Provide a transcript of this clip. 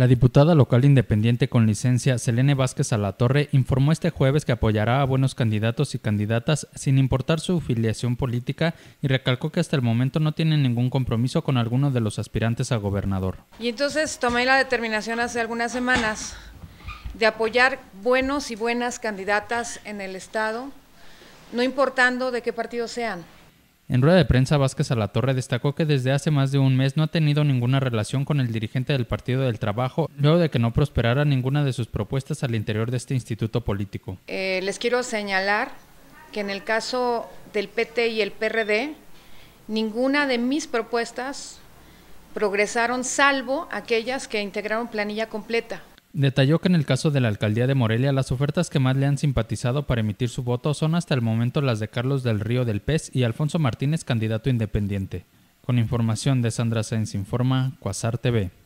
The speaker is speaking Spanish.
La diputada local independiente con licencia Selene Vázquez Alatorre informó este jueves que apoyará a buenos candidatos y candidatas sin importar su filiación política y recalcó que hasta el momento no tiene ningún compromiso con alguno de los aspirantes a gobernador. Y entonces tomé la determinación hace algunas semanas de apoyar buenos y buenas candidatas en el Estado, no importando de qué partido sean. En rueda de prensa, Vázquez Alatorre destacó que desde hace más de un mes no ha tenido ninguna relación con el dirigente del Partido del Trabajo, luego de que no prosperara ninguna de sus propuestas al interior de este instituto político. Eh, les quiero señalar que en el caso del PT y el PRD, ninguna de mis propuestas progresaron salvo aquellas que integraron planilla completa. Detalló que en el caso de la alcaldía de Morelia, las ofertas que más le han simpatizado para emitir su voto son hasta el momento las de Carlos del Río del Pez y Alfonso Martínez, candidato independiente. Con información de Sandra Sainz Informa, Cuasar TV.